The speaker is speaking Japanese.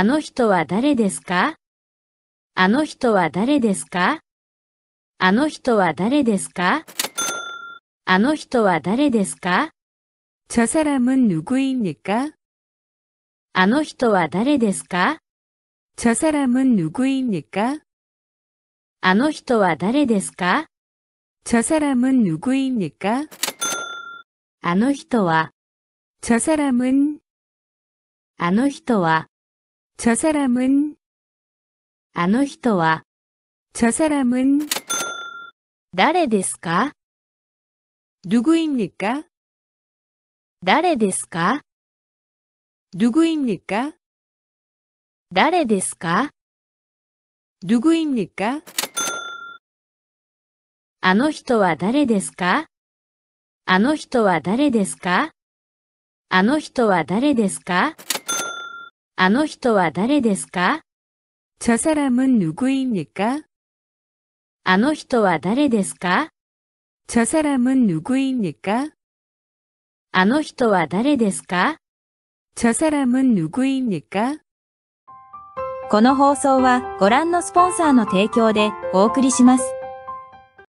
あの人は誰ですかあの人は誰ですかあの人は誰ですかあの人は誰ですかあの人は誰ですかあの人は誰ですかあの人は誰ですかあの人は誰ですかあの人は誰ですかあの人はあの人は저사람은あの人は저사람은誰ですか누구입니까誰ですか누구입니까誰ですか누구입니까あの人は誰ですかあの人は誰ですかあの人は誰ですかあの人は誰ですか저사람은누구입니까あの人は誰ですか저사람은누구입니까あの人は誰ですか저사람은누구입니까この放送はご覧のスポンサーの提供でお送りします。